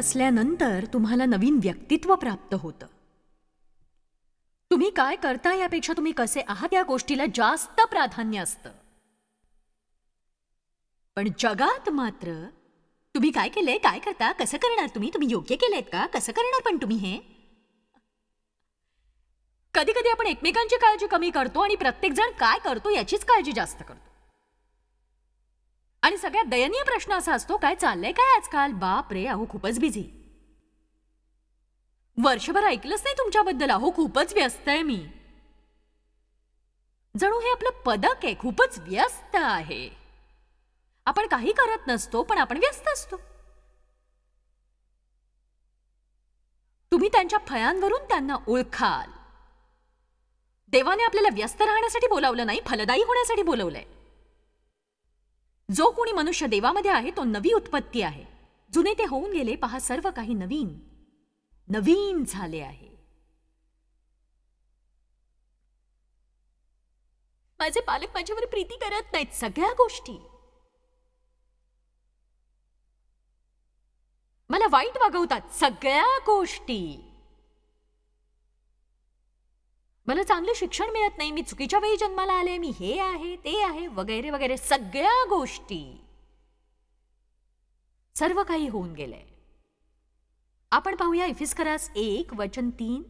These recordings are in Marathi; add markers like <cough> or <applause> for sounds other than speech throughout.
असल्यानंतर तुम्हाला नवीन व्यक्तित्व प्राप्त होतं तुम्ही काय करता यापेक्षा तुम्ही कसे आहात या गोष्टीला जास्त प्राधान्य असतं पण जगात मात्र तुम्ही काय केलंय काय करता कसं करणार तुम्ही तुम्ही योग्य केलेत का कसं करणार पण तुम्ही हे कधी कधी आपण एकमेकांची काळजी कमी करतो आणि प्रत्येकजण काय करतो याचीच काळजी जास्त करतो आणि सगळ्यात दयनीय प्रश्न असा असतो काय चाललंय काय आजकाल बाप रे अहो खूपच बिझी वर्षभर ऐकलंच नाही तुमच्याबद्दल अहो खूपच व्यस्त आहे मी जणू हे आपलं पदक आहे खूपच व्यस्त आहे आपण काही करत नसतो पण आपण व्यस्त असतो तुम्ही त्यांच्या फळांवरून त्यांना ओळखाल देवाने आपल्याला व्यस्त राहण्यासाठी बोलावलं नाही फलदायी होण्यासाठी बोलवलंय जो कोणी मनुष्य देवामध्ये आहे तो नवी उत्पत्ती आहे जुने ते होऊन गेले पहा सर्व काही नवीन नवीन झाले आहे माझे पालक माझ्यावर प्रीती करत नाहीत सगळ्या गोष्टी मला वाईट वागवतात सगळ्या गोष्टी मला चांगलं शिक्षण मिळत नाही मी चुकीच्या वेळी जन्माला आले मी हे आहे ते आहे वगैरे वगैरे सगळ्या गोष्टी सर्व काही होऊन गेलंय आपण पाहूया इफिस्करास एक वचन तीन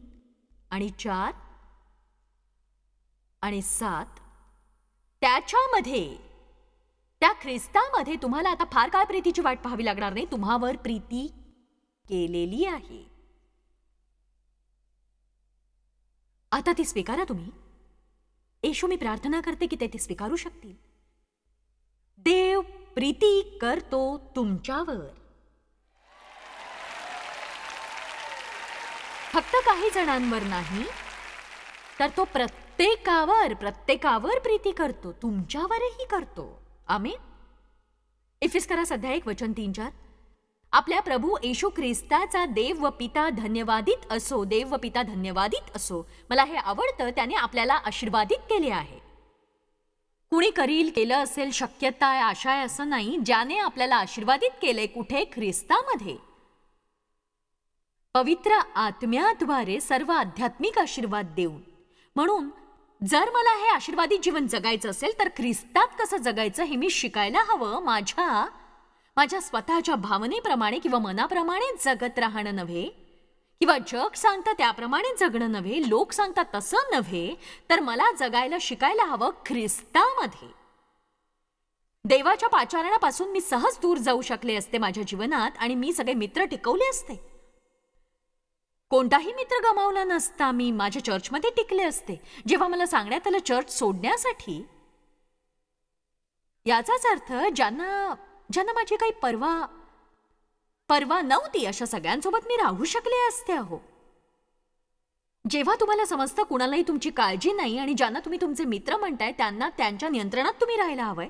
आणि चार आणि सात त्याच्यामध्ये त्या ख्रिस्तामध्ये तुम्हाला आता फार काय प्रीतीची वाट पाहावी लागणार नाही तुम्हावर प्रीती केलेली आहे आता ती स्वीकारा तुम्ही येशू मी प्रार्थना करते की ते ती स्वीकारू शकतील देव प्रीती करतो तुमच्यावर फक्त काही जणांवर नाही तर तो प्रत्येकावर प्रत्येकावर प्रीती करतो तुमच्यावरही करतो आम्ही करा सध्या एक वचन तीन चार आपल्या प्रभू येशू ख्रिस्ताचा देव व पिता धन्यवादित असो देव व पिता धन्यवादित असो मला हे आवडतं त्याने आपल्याला आशीर्वादित केले आहे कुणी करील केलं असेल शक्यता आशा आहे असं नाही ज्याने आपल्याला आशीर्वादित केले कुठे ख्रिस्तामध्ये पवित्र आत्म्याद्वारे सर्व आध्यात्मिक आशीर्वाद देऊन म्हणून जर मला हे आशीर्वादित जीवन जगायचं असेल तर ख्रिस्तात कसं जगायचं हे मी शिकायला हवं माझ्या माझ्या स्वतःच्या भावनेप्रमाणे किंवा मनाप्रमाणे जगत राहणं नव्हे किंवा जग सांगतं त्याप्रमाणे जगणं नव्हे लोक सांगतात तसं नव्हे तर मला जगायला शिकायला हवं ख्रिस्तामध्ये देवाच्या पाचारणापासून मी सहज दूर जाऊ शकले असते माझ्या जीवनात आणि मी सगळे मित्र टिकवले असते कोणताही मित्र गमावला नसता मी माझ्या चर्चमध्ये टिकले असते जेव्हा मला सांगण्यात आलं चर्च सोडण्यासाठी याचाच अर्थ ज्यांना ज्यांना माझी काही पर्वा परवा नव्हती अशा सगळ्यांसोबत मी राहू शकले असते अहो जेव्हा तुम्हाला समजतं कुणालाही तुमची काळजी नाही आणि ज्यांना तुम्ही तुमचे मित्र म्हणताय त्यांना त्यांच्या नियंत्रणात तुम्ही राहायला हवंय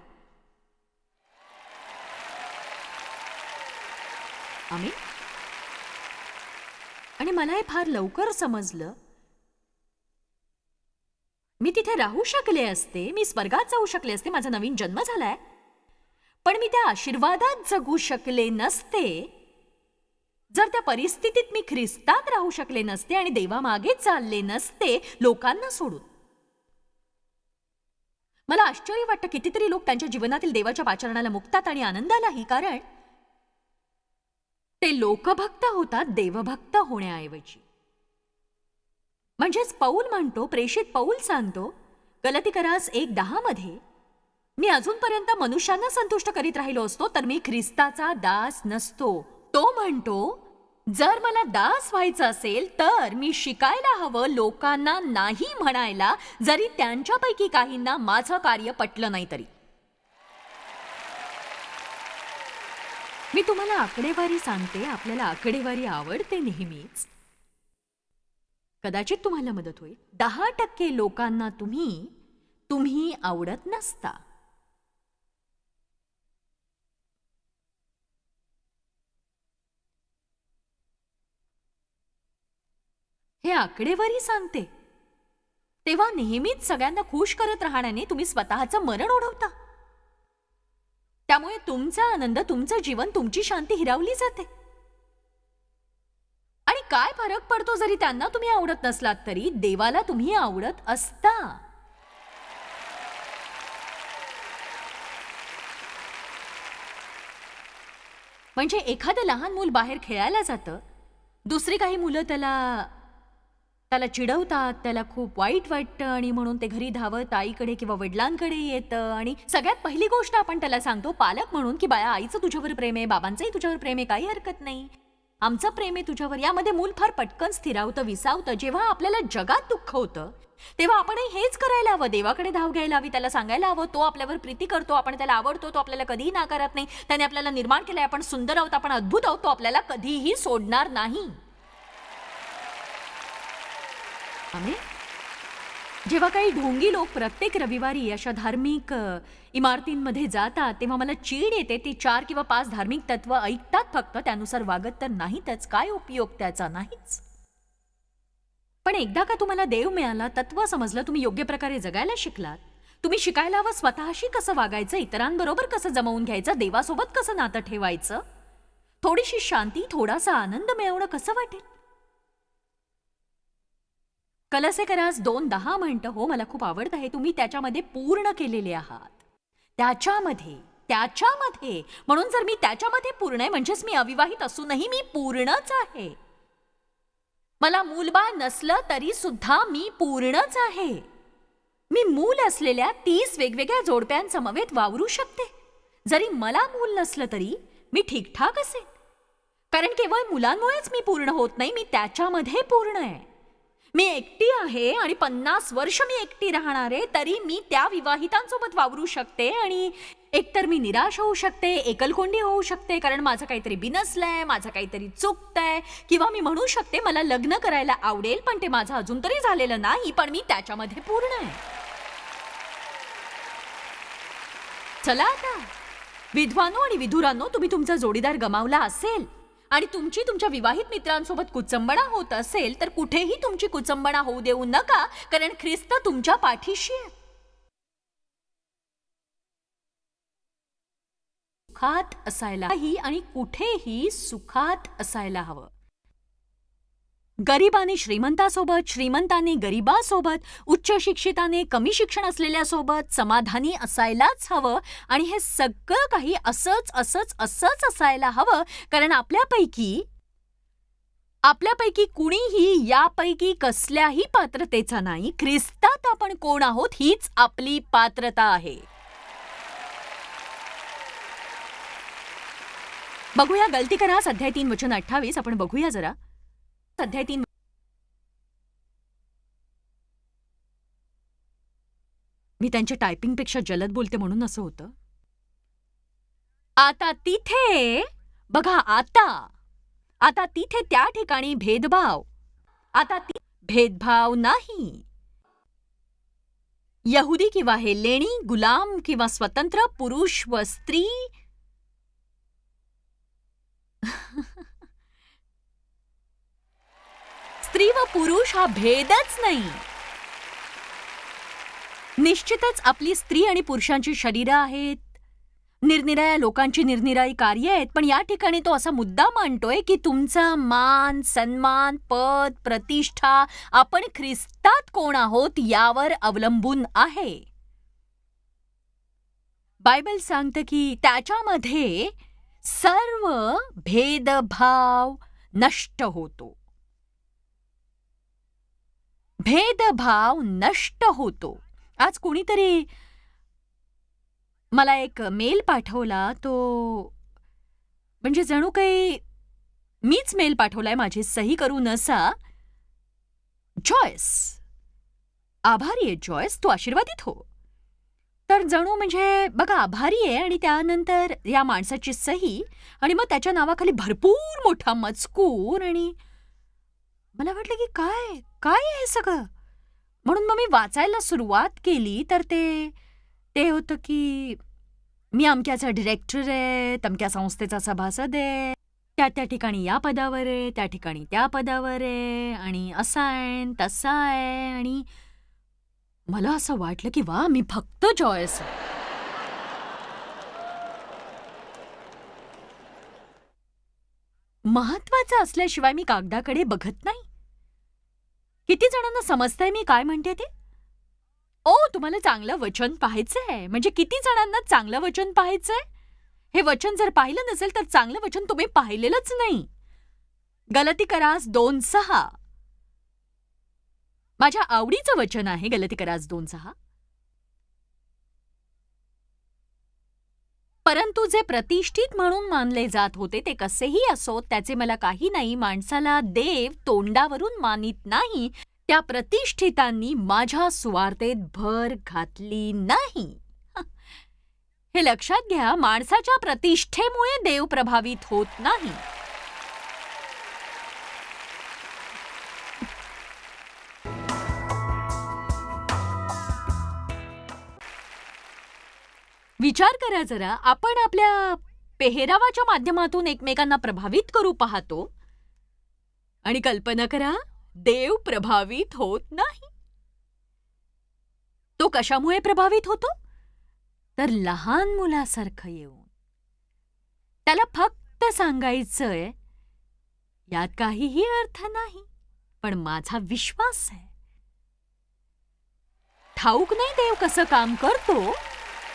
आम्ही आणि मला हे फार लवकर समजलं मी तिथे राहू शकले असते मी स्वर्गात जाऊ शकले असते माझा नवीन जन्म झालाय पण मी त्या आशीर्वादात जगू शकले नसते जर त्या परिस्थितीत मी ख्रिस्तात राहू शकले नसते आणि देवामागे चालले नसते लोकांना सोडून मला आश्चर्य वाटतं कितीतरी लोक त्यांच्या जीवनातील देवाच्या पाचरणाला मुक्तात आणि आनंदालाही कारण ते लोकभक्त होतात देवभक्त होण्याऐवजी म्हणजेच पौल म्हणतो प्रेषित पौल सांगतो गलती करास एक दहामध्ये मी अजूनपर्यंत मनुष्यांना संतुष्ट करीत राहिलो असतो तर मी ख्रिस्ताचा दास नसतो तो म्हणतो जर मला दास व्हायचं असेल तर मी शिकायला हवं लोकांना नाही म्हणायला जरी त्यांच्यापैकी काहींना माझं कार्य पटलं नाही तरी मी तुम्हाला आकडेवारी सांगते आपल्याला आकडेवारी आवडते नेहमीच कदाचित तुम्हाला मदत होईल दहा टक्के लोकांना तुम्ही तुम्ही आवडत नसता हे आकडेवारी सांगते तेव्हा नेहमीच सगळ्यांना खुश करत राहण्याने तुम्ही स्वतःचं मरण ओढवता त्यामुळे तुमचा आनंद तुमचं जीवन तुमची शांती हिरावली जाते आणि काय फरक पडतो जरी त्यांना तुम्ही आवडत नसलात तरी देवाला तुम्ही आवडत असता म्हणजे एखादं लहान मूल बाहेर खेळायला जातं दुसरी काही मुलं त्याला त्याला चिडवतात त्याला खूप वाईट वाटतं आणि म्हणून ते घरी धावत आईकडे किंवा वडिलांकडे येतं आणि सगळ्यात पहिली गोष्ट आपण त्याला सांगतो पालक म्हणून की बाया आईचं तुझ्यावर प्रेम आहे बाबांचंही तुझ्यावर प्रेम आहे काही हरकत नाही आमचं प्रेम आहे तुझ्यावर यामध्ये मूल फार पटकन स्थिरावतं विसावतं जेव्हा आपल्याला जगात दुःख होतं तेव्हा आपणही हेच करायला हवं देवाकडे धाव घ्यायला हवी त्याला सांगायला हवं तो आपल्यावर प्रीती करतो आपण त्याला आवडतो तो आपल्याला कधीही नाकारत नाही त्याने आपल्याला निर्माण केलाय आपण सुंदर आहोत आपण अद्भुत आहोत तो आपल्याला कधीही सोडणार नाही आम्ही जेव्हा काही ढोंगी लोक प्रत्येक रविवारी अशा धार्मिक इमारतींमध्ये जातात तेव्हा मला चीड येते ते चार किंवा पाच धार्मिक तत्व ऐकतात फक्त त्यानुसार वागत तर नाहीतच काय उपयोग त्याचा नाहीच पण एकदा का तुम्हाला देव मिळाला तत्व समजलं तुम्ही योग्य प्रकारे जगायला शिकलात तुम्ही शिकायला व स्वतःशी कसं वागायचं इतरांबरोबर कसं जमवून घ्यायचं देवासोबत कसं नातं ठेवायचं थोडीशी शांती थोडासा आनंद मिळवणं कसं वाटेल कलसेकरास दोन दहा म्हणत हो मला खूप आवडत आहे तुम्ही त्याच्यामध्ये पूर्ण केलेले आहात त्याच्यामध्ये त्याच्यामध्ये म्हणून जर मी त्याच्यामध्ये पूर्ण आहे म्हणजेच मी अविवाहित असूनही मी पूर्णच आहे मला मूलबाळ नसलं तरी सुद्धा मी पूर्णच आहे मी मूल असलेल्या तीस वेगवेगळ्या जोडप्यांसमवेत वावरू शकते जरी मला मूल नसलं तरी मी ठीकठाक असे कारण केवळ मुलांमुळेच मी पूर्ण होत नाही मी त्याच्यामध्ये पूर्ण आहे मी एकटी आहे आणि पन्नास वर्ष मी एकटी राहणार आहे तरी मी त्या विवाहितांसोबत वावरू शकते आणि एकतर मी निराश होऊ शकते एकलकोंडी होऊ शकते कारण माझं काहीतरी बिनसलंय माझं काहीतरी चुकतंय किंवा मी म्हणू शकते मला लग्न करायला आवडेल पण ते माझं अजून तरी झालेलं नाही पण मी त्याच्यामध्ये पूर्ण आहे चला आता विधवानो आणि विधुरांनो तुम्ही तुमचा जोडीदार गमावला असेल आणि तुमची तुमच्या विवाहित मित्रांसोबत कुचंबणा होत असेल तर कुठेही तुमची कुचंबणा होऊ देऊ नका कारण ख्रिस्त तुमच्या पाठीशी आहे सुखात असायला आणि कुठेही सुखात असायला हवं गरिबाने श्रीमंतासोबत श्रीमंताने गरिबासोबत उच्च शिक्षिताने कमी शिक्षण असलेल्यासोबत समाधानी असायलाच हवं आणि हे सगळं काही असंच असंच असंच असायला हवं कारण आपल्यापैकी आपल्यापैकी कुणीही यापैकी कसल्याही पात्रतेचा नाही ख्रिस्तात आपण कोण आहोत हीच आपली पात्रता आहे बघूया गलती करा सध्या तीन वचन अठ्ठावीस आपण बघूया जरा सध्या तीन मी त्यांच्या टायपिंगपेक्षा जलद बोलते म्हणून असं होतं आता तिथे बघा आता आता तिथे त्या ठिकाणी भेदभाव आता ती भेदभाव नाही यहुदी किंवा हे लेणी गुलाम किंवा स्वतंत्र पुरुष व स्त्री <laughs> स्त्री व पुरुष हा भेदच नाही निश्चितच आपली स्त्री आणि पुरुषांची शरीरं आहेत निरनिराया लोकांची निरनिराई कार्य आहेत पण या ठिकाणी तो असा मुद्दा मांडतोय की तुमचा मान सन्मान पद प्रतिष्ठा आपण ख्रिस्तात कोण आहोत यावर अवलंबून आहे बायबल सांगतं की त्याच्यामध्ये सर्व भेदभाव नष्ट होतो भेदभाव नष्ट होतो आज कोणीतरी मला एक मेल पाठवला तो म्हणजे जणू काही मीच मेल पाठवलाय माझी सही करू नसा जॉयस आभारी आहे जॉयस तू आशीर्वादित हो तर जणू म्हणजे बघा आभारी आहे आणि त्यानंतर या माणसाची सही आणि मग त्याच्या नावाखाली भरपूर मोठा मजकूर आणि मला वाटलं की काय काय आहे सगळं म्हणून मग मी वाचायला सुरुवात केली तर ते ते होतं की मी अमक्याचा डिरेक्टर आहे तमक्या संस्थेचा सभासद आहे त्या त्या ठिकाणी या पदावर आहे त्या ठिकाणी त्या पदावर आहे आणि असा आहे तसा आहे आणि मला असं वाटलं की वा मी फक्त जॉयस आहे महत्वाचं असल्याशिवाय मी कागदाकडे बघत नाही किती जणांना समजतंय मी काय म्हणते ते ओ तुम्हाला चांगलं वचन आहे म्हणजे किती जणांना चांगलं वचन पाहायचंय हे वचन जर पाहिलं नसेल तर चांगलं वचन तुम्ही पाहिलेलंच नाही गलती करास दोन सहा माझ्या आवडीचं वचन आहे गलती करास दोन सहा परंतु जे प्रतिष्ठित म्हणून मानले जात होते ते कसेही असो, त्याचे मला काही नाही माणसाला देव तोंडावरून मानित नाही त्या प्रतिष्ठितांनी माझ्या सुवार्तेत भर घातली नाही हे लक्षात घ्या माणसाच्या प्रतिष्ठेमुळे देव प्रभावित होत नाही विचार करा जरा आपण आपल्या पेहरावाच्या माध्यमातून एकमेकांना प्रभावित करू पाहतो आणि कल्पना करा देव प्रभावित होत नाही तो कशामुळे प्रभावित होतो तर लहान मुलासारखं येऊन त्याला फक्त सांगायचंय यात काहीही अर्थ नाही पण माझा विश्वास आहे ठाऊक नाही देव कसं काम करतो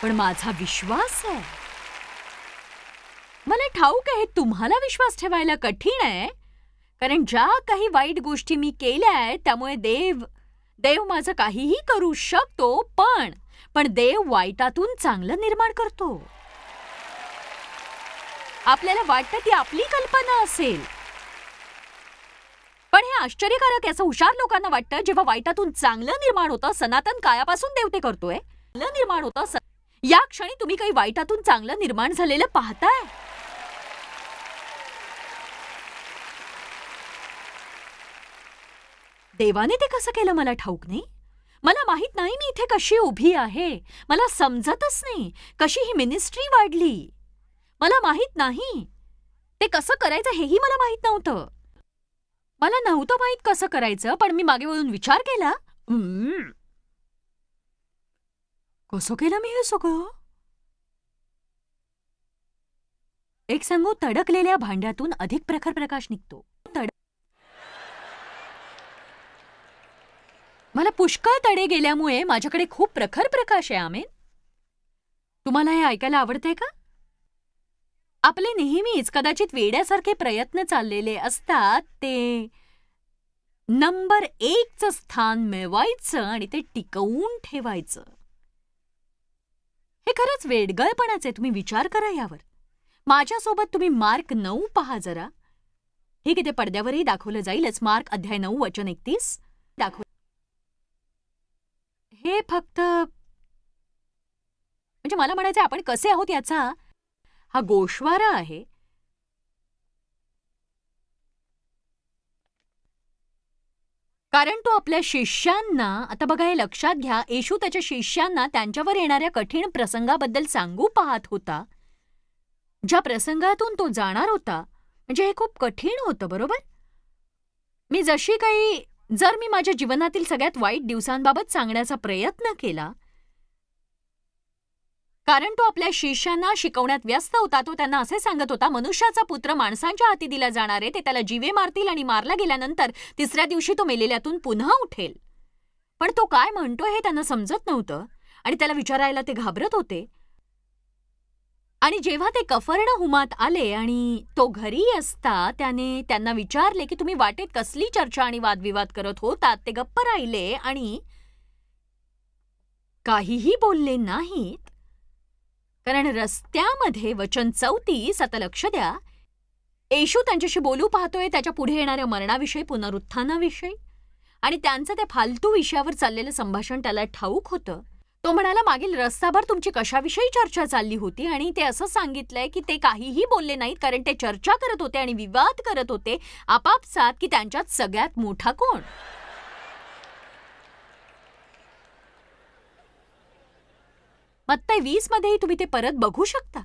पण माझा विश्वास आहे मला ठाऊक आहे तुम्हाला विश्वास ठेवायला कठीण आहे कारण ज्या काही वाईट गोष्टी मी केल्या आहेत त्यामुळे देव देव माझं काहीही करू शकतो पण पण देव वाईटातून चांगलं निर्माण करतो आपल्याला वाटतं ती आपली कल्पना असेल पण हे आश्चर्यकारक याचं हुशार लोकांना वाटतं जेव्हा वाईटातून चांगलं निर्माण होतं सनातन कायापासून देवते करतोय निर्माण होतं या क्षणी तुम्ही काही वाईटातून चांगलं निर्माण झालेलं पाहताय देवाने ते कसं केलं मला ठाऊक नाही मला माहीत नाही मी इथे कशी उभी आहे मला समजतच नाही कशी ही मिनिस्ट्री वाढली मला माहीत नाही ते कसं करायचं हेही मला माहीत नव्हतं मला नव्हतं माहीत कसं करायचं पण मी मागे वळून विचार केला मी हे सगळं एक सांगू तडकलेल्या भांड्यातून अधिक प्रखर प्रकाश निघतो मला पुष्कळ तडे गेल्यामुळे माझ्याकडे खूप प्रखर प्रकाश आहे आमेन तुम्हाला हे ऐकायला आवडतंय का आपले नेहमीच कदाचित वेड्यासारखे प्रयत्न चाललेले असतात ते नंबर एकचं स्थान मिळवायचं आणि ते टिकवून ठेवायचं हे खरंच वेडगळपणाच आहे तुम्ही विचार करा यावर माझ्यासोबत तुम्ही मार्क नऊ पहा जरा हे किती पडद्यावरही दाखवलं जाईलच मार्क अध्याय नऊ वचन एकतीस दाखव हे फक्त म्हणजे मला म्हणायचं आपण कसे आहोत याचा हा गोशवारा आहे कारण तो आपल्या शिष्यांना आता बघा हे लक्षात घ्या येशू त्याच्या शिष्यांना त्यांच्यावर येणाऱ्या कठीण प्रसंगाबद्दल सांगू पाहत होता ज्या प्रसंगातून तो जाणार होता म्हणजे हे खूप कठीण होतं बरोबर मी जशी काही जर मी माझ्या जीवनातील सगळ्यात वाईट दिवसांबाबत सांगण्याचा प्रयत्न केला कारण तो आपल्या शिष्यांना शिकवण्यात व्यस्त होता तो त्यांना असे सांगत होता मनुष्याचा पुत्र माणसांच्या हाती दिला जाणार आहे ते त्याला जीवे मारतील आणि मारला गेल्यानंतर तिसऱ्या दिवशी तो मेलेल्यातून पुन्हा उठेल पण तो काय म्हणतो हे त्यांना समजत नव्हतं आणि त्याला विचारायला ते घाबरत होते आणि जेव्हा ते कफर्ण हुमात आले आणि तो घरी असता त्याने त्यांना विचारले की तुम्ही वाटेत कसली चर्चा आणि वादविवाद करत होतात ते गप्प राहिले आणि काहीही बोलले नाहीत कारण रस्त्यामध्ये वचन चौतीस आता लक्ष द्या येशू त्यांच्याशी बोलू पाहतोय त्याच्या पुढे येणाऱ्या मरणाविषयी पुनरुत्थानाविषयी आणि त्यांचं त्या फालतू विषयावर चाललेलं संभाषण त्याला ठाऊक होतं तो म्हणाला मागील रस्ताभर तुमची कशाविषयी चर्चा चालली होती आणि ते असं सांगितलंय की ते काहीही बोलले नाहीत कारण ते चर्चा करत होते आणि विवाद करत होते आपापसात की त्यांच्यात सगळ्यात मोठा कोण आत्ता वीस मध्येही तुम्ही ते परत बघू शकता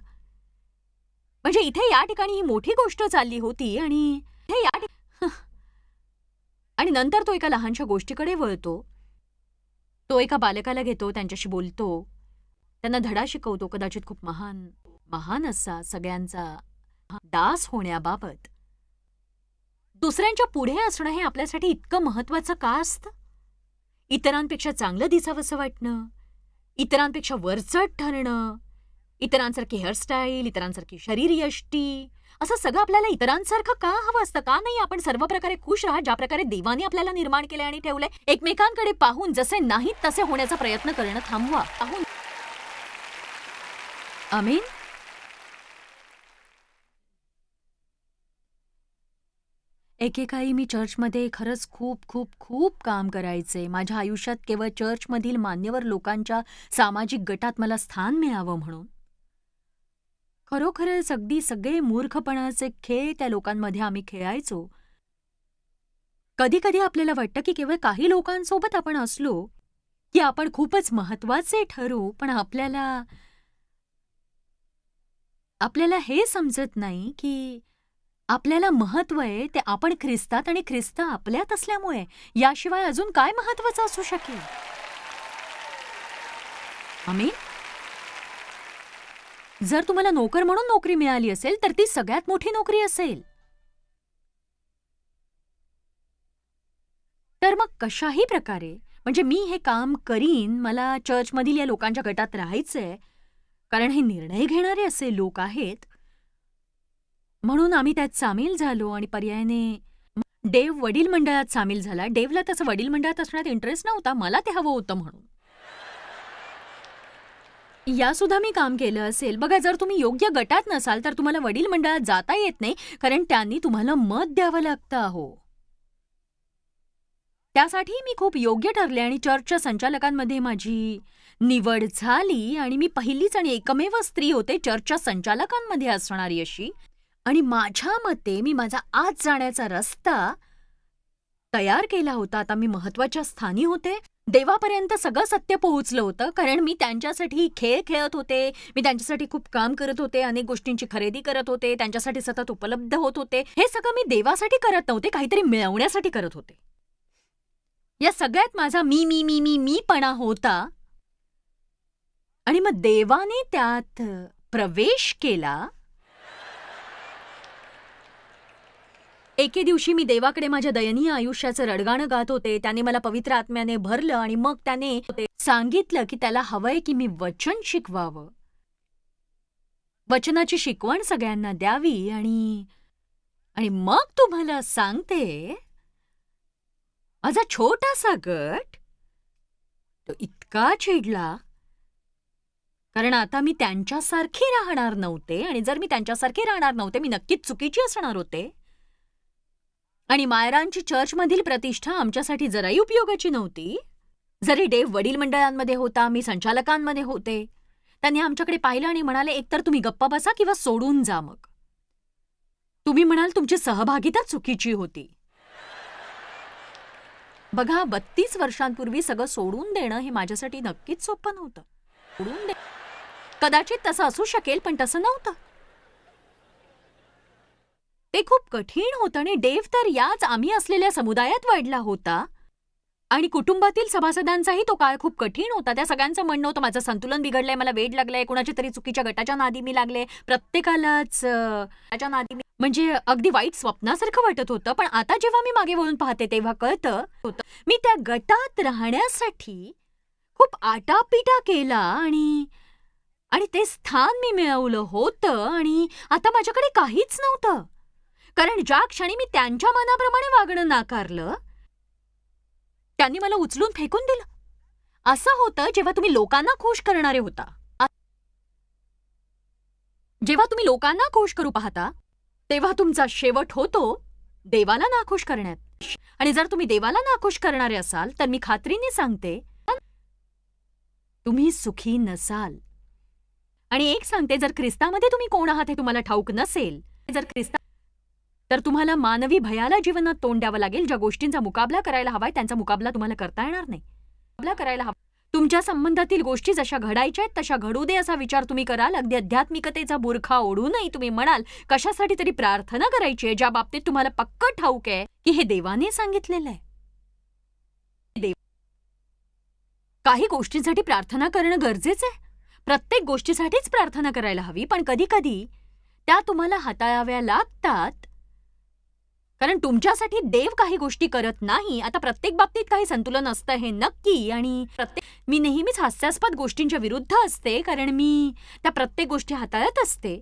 म्हणजे इथे या ठिकाणी ही मोठी गोष्ट चालली होती आणि या आणि नंतर तो एका लहानशा गोष्टीकडे वळतो तो एका बालकाला घेतो त्यांच्याशी बोलतो त्यांना धडा शिकवतो कदाचित खूप महान महान असा सगळ्यांचा दास होण्याबाबत दुसऱ्यांच्या पुढे असणं हे आपल्यासाठी इतकं महत्वाचं का असतं इतरांपेक्षा चांगलं असं वाटणं इतरांपेक्षा वरचढ ठरणं इतरांसारखी हेअरस्टाईल इतरांसारखी शरीर यष्टी असं सगळं आपल्याला इतरांसारखं का हवं असतं का नाही आपण सर्व प्रकारे खुश राहा ज्या प्रकारे देवाने आपल्याला निर्माण केलंय आणि ठेवलंय एकमेकांकडे पाहून जसे नाहीत तसे होण्याचा प्रयत्न करणं थांबवा पाहून आमीन एकेकाळी मी चर्चमध्ये खरंच खूप खूप खूप काम करायचे माझ्या आयुष्यात केवळ चर्चमधील मान्यवर लोकांच्या सामाजिक गटात मला स्थान मिळावं म्हणून खरोखरच अगदी सगळे मूर्खपणाचे खेळ त्या लोकांमध्ये आम्ही खेळायचो कधीकधी आपल्याला वाटतं की केवळ काही लोकांसोबत आपण असलो की आपण खूपच महत्वाचे ठरू पण आपल्याला आपल्याला हे समजत नाही की आपल्याला महत्व आहे ते आपण ख्रिस्तात आणि ख्रिस्त आपल्यात असल्यामुळे याशिवाय अजून काय महत्वाचं असू शकेल जर तुम्हाला नोकर म्हणून नोकरी मिळाली असेल तर ती सगळ्यात मोठी नोकरी असेल तर मग कशाही प्रकारे म्हणजे मी हे काम करीन मला चर्चमधील या लोकांच्या गटात राहायचंय कारण हे निर्णय घेणारे असे लोक आहेत म्हणून आम्ही त्यात सामील झालो आणि पर्यायाने डेव वडील मंडळात सामील झाला डेवला त्याचा वडील मंडळात असण्यात इंटरेस्ट नव्हता मला ते हवं होतं म्हणून या सुद्धा मी काम केलं असेल बघा जर तुम्ही योग्य गटात नसाल तर तुम्हाला वडील मंडळात जाता येत नाही कारण त्यांनी तुम्हाला मत द्यावं लागतं हो त्यासाठी मी खूप योग्य ठरले आणि चर्चच्या संचालकांमध्ये माझी निवड झाली आणि मी पहिलीच आणि एकमेव स्त्री होते चर्चच्या संचालकांमध्ये असणारी अशी आणि माझ्या मते मी माझा आज जाण्याचा रस्ता तयार केला होता आता मी महत्वाच्या स्थानी होते देवापर्यंत सगळं सत्य पोहोचलं होतं कारण मी त्यांच्यासाठी खेळ खेळत होते मी त्यांच्यासाठी खूप काम करत होते अनेक गोष्टींची खरेदी करत होते त्यांच्यासाठी सतत उपलब्ध होत होते हे सगळं मी देवासाठी करत नव्हते काहीतरी मिळवण्यासाठी करत होते या सगळ्यात माझा मी मी मी मी मीपणा होता आणि मग देवाने त्यात प्रवेश केला एके दिवशी मी देवाकडे माझ्या दयनीय आयुष्याचं रडगाणं गात होते त्याने मला पवित्र आत्म्याने भरलं आणि मग त्याने सांगितलं की त्याला हवंय की मी वचन शिकवावं वचनाची शिकवण सगळ्यांना द्यावी आणि आणि मग तुम्हाला सांगते माझा छोटासा गट तो इतका चिडला कारण आता मी त्यांच्यासारखी राहणार नव्हते आणि जर मी त्यांच्यासारखी राहणार नव्हते मी नक्कीच चुकीची असणार होते आणि मायरांची चर्चमधील प्रतिष्ठा आमच्यासाठी जराही उपयोगाची नव्हती जरी डेव वडील मंडळांमध्ये होता मी संचालकांमध्ये होते त्यांनी आमच्याकडे पाहिलं आणि म्हणाले एकतर तुम्ही गप्पा बसा किंवा सोडून जा मग तुम्ही म्हणाल तुमची सहभागिता चुकीची होती बघा बत्तीस वर्षांपूर्वी सगळं सोडून देणं हे माझ्यासाठी नक्कीच सोपं नव्हतं कदाचित तसं असू शकेल पण तसं नव्हतं ते खूप कठीण होतं आणि डेव्ह तर याच आम्ही असलेल्या समुदायात वाढला होता आणि कुटुंबातील सभासदांचाही तो काळ खूप कठीण होता त्या सगळ्यांचं म्हणणं होतं माझं संतुलन बिघडलंय मला वेड लागलंय कुणाच्या तरी चुकीच्या गटाच्या नादी मी लागले प्रत्येकालाच त्याच्या नादी म्हणजे अगदी वाईट स्वप्नासारखं वाटत होतं पण आता जेव्हा मी मागे वळून पाहते तेव्हा कळतं होतं मी त्या गटात राहण्यासाठी खूप आटापिटा केला आणि आणि ते स्थान मी मिळवलं होतं आणि आता माझ्याकडे काहीच नव्हतं कारण ज्या क्षणी मी त्यांच्या मनाप्रमाणे वागणं नाकारलं त्यांनी मला उचलून फेकून दिलं असं होतं जेव्हा तुम्ही लोकांना खुश करणारे होता जेव्हा तुम्ही लोकांना खुश करू पाहता तेव्हा तुमचा शेवट होतो देवाला नाखुश करण्यात आणि जर तुम्ही देवाला नाखुश करणारे असाल तर मी खात्रीने सांगते तुम्ही सुखी नसाल आणि एक सांगते जर ख्रिस्तामध्ये तुम्ही कोण आहात हे तुम्हाला ठाऊक नसेल जर ख्रिस्ता तर तुम्हाला मानवी भयाला जीवनात तोंड द्यावं लागेल ज्या गोष्टींचा मुकाबला करायला हवाय त्यांचा मुकाबला तुम्हाला करता येणार नाही मुकाबला करायला हवा तुमच्या संबंधातील गोष्टी जशा घडायच्या आहेत तशा घडू दे असा विचार तुम्ही कराल अगदी आध्यात्मिकतेचा बुरखा ओढूनही तुम्ही म्हणाल कशासाठी तरी प्रार्थना करायची आहे ज्या बाबतीत तुम्हाला पक्क ठाऊक आहे की हे देवाने सांगितलेलं आहे काही गोष्टींसाठी प्रार्थना करणं गरजेचं आहे प्रत्येक गोष्टीसाठीच प्रार्थना करायला हवी पण कधी कधी त्या तुम्हाला हाताळाव्या लागतात कारण तुमच्यासाठी देव काही गोष्टी करत नाही आता प्रत्येक बाबतीत काही संतुलन असतं हे नक्की आणि प्रत्येक मी नेहमीच हास्यास्पद गोष्टींच्या विरुद्ध असते कारण मी त्या प्रत्येक गोष्टी हाताळत असते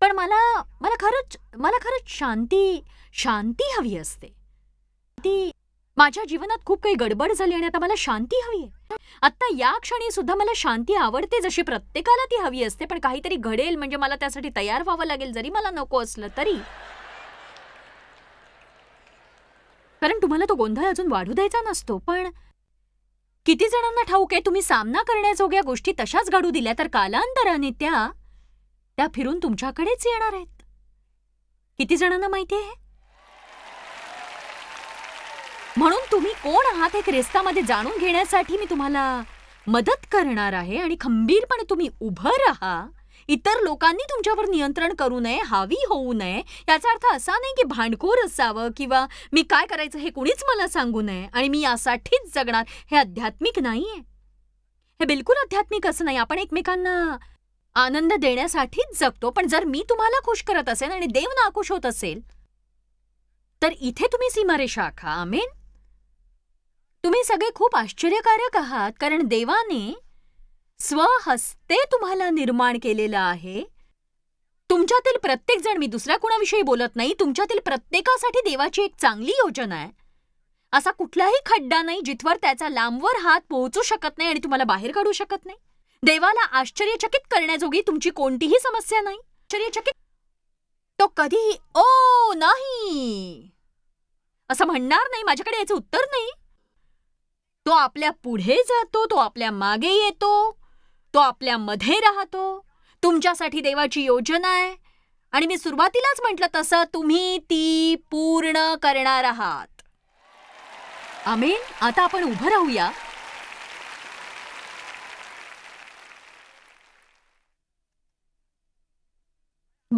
पण मला मला खरंच मला खरंच शांती शांती हवी असते ती माझ्या जीवनात खूप काही गडबड झाली आणि आता मला शांती हवी आहे आत्ता या क्षणी सुद्धा मला शांती आवडते जशी प्रत्येकाला ती हवी असते पण काहीतरी घडेल म्हणजे मला त्यासाठी तयार व्हावं लागेल जरी मला नको असलं तरी कारण तुम्हाला तो गोंधळ अजून वाढू द्यायचा नसतो पण किती जणांना ठाऊक आहे तुम्ही सामना करण्याजोग्या गोष्टी तशाच घडू दिल्या तर कालांतराने त्या त्या फिरून तुमच्याकडेच येणार आहेत किती जणांना माहिती आहे म्हणून तुम्ही कोण आहात एक क्रिस्तामध्ये जाणून घेण्यासाठी मी तुम्हाला मदत करणार आहे आणि खंबीरपणे तुम्ही उभं राहा इतर लोकांनी तुमच्यावर नियंत्रण करू नये हावी होऊ नये याचा अर्थ असा नाही की भांडखोर असावं किंवा मी काय करायचं हे कुणीच मला सांगू नये आणि मी यासाठीच जगणार हे आध्यात्मिक नाहीये हे बिलकुल आध्यात्मिक असं नाही आपण एकमेकांना आनंद देण्यासाठीच जगतो पण जर मी तुम्हाला खुश करत असेल आणि देव नाखुश होत असेल तर इथे तुम्ही सीमारेषा आखा आमेन तुम्ही सगळे खूप आश्चर्यकारक आहात कारण देवाने स्वहस्ते तुम्हाला निर्माण केलेलं आहे तुमच्यातील प्रत्येक जण मी दुसऱ्या कुणाविषयी बोलत नाही तुमच्यातील प्रत्येकासाठी देवाची एक चांगली योजना आहे असा कुठलाही खड्डा नाही जिथवर त्याचा लांबवर हात पोहोचू शकत नाही आणि तुम्हाला बाहेर काढू शकत नाही देवाला आश्चर्यचकित करण्याजोगी तुमची कोणतीही समस्या नाही आश्चर्यचकित तो कधीही ओ नाही असं म्हणणार नाही माझ्याकडे याचं उत्तर नाही तो आपल्या पुढे जातो तो आपल्या मागे येतो तो आपल्यामध्ये राहतो तुमच्यासाठी देवाची योजना आहे आणि मी सुरुवातीलाच म्हटलं तसं तुम्ही ती पूर्ण करणार आहात आमेन आता आपण उभं राहूया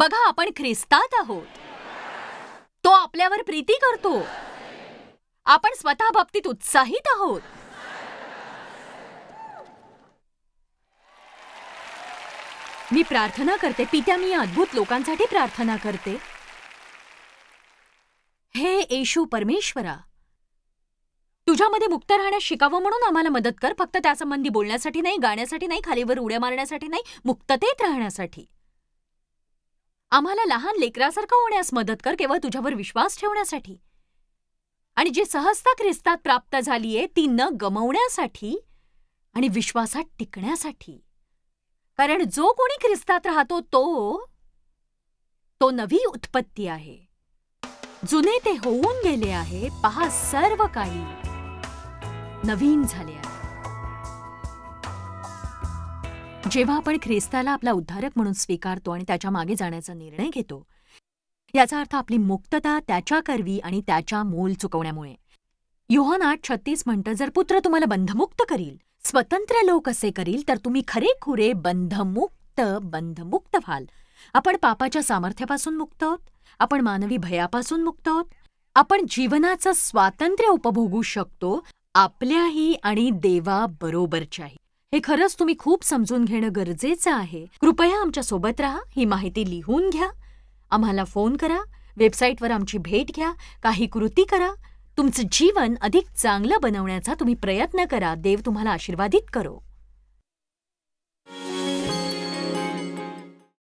बघा आपण ख्रिस्तात आहोत तो आपल्यावर प्रीती करतो आपण स्वतः बाबतीत उत्साहित आहोत मी प्रार्थना करते पित्या मी अद्भुत लोकांसाठी प्रार्थना करते हे येशू परमेश्वरा तुझ्यामध्ये मुक्त राहण्यास शिकावं म्हणून आम्हाला मदत कर फक्त त्यासंबंधी बोलण्यासाठी नाही गाण्यासाठी नाही खालीवर उड्या मारण्यासाठी नाही मुक्ततेत राहण्यासाठी आम्हाला लहान लेकरासारखं होण्यास मदत कर केवळ तुझ्यावर विश्वास ठेवण्यासाठी आणि जी सहजता ख्रिस्तात प्राप्त झालीये ती न गमवण्यासाठी आणि विश्वासात टिकण्यासाठी कारण जो कोणी ख्रिस्तात राहतो तो तो नवी उत्पत्ती आहे जुने ते होऊन गेले आहे पहा सर्व काही नवीन झाले आहे जेव्हा आपण ख्रिस्ताला आपला उद्धारक म्हणून स्वीकारतो आणि त्याच्या मागे जाण्याचा निर्णय घेतो याचा अर्थ आपली मुक्तता त्याच्या करवी आणि त्याच्या मोल चुकवण्यामुळे युहन आठ छत्तीस म्हणतं जर पुत्र तुम्हाला बंधमुक्त करील स्वतंत्र लोक असे करील तर तुम्ही खुरे बंधमुक्त बंधमुक्त व्हाल आपण पापाच्या सामर्थ्यापासून मुक्त आहोत आपण मानवी भयापासून मुक्त आहोत आपण जीवनाचं स्वातंत्र्य उपभोगू शकतो आपल्याही आणि बरोबरच्याही हे खरंच तुम्ही खूप समजून घेणं गरजेचं आहे कृपया आमच्या सोबत राहा ही माहिती लिहून घ्या आम्हाला फोन करा वेबसाईटवर आमची भेट घ्या काही कृती करा तुमचं जीवन अधिक चांगलं बनवण्याचा तुम्ही प्रयत्न करा देव तुम्हाला आशीर्वादित करो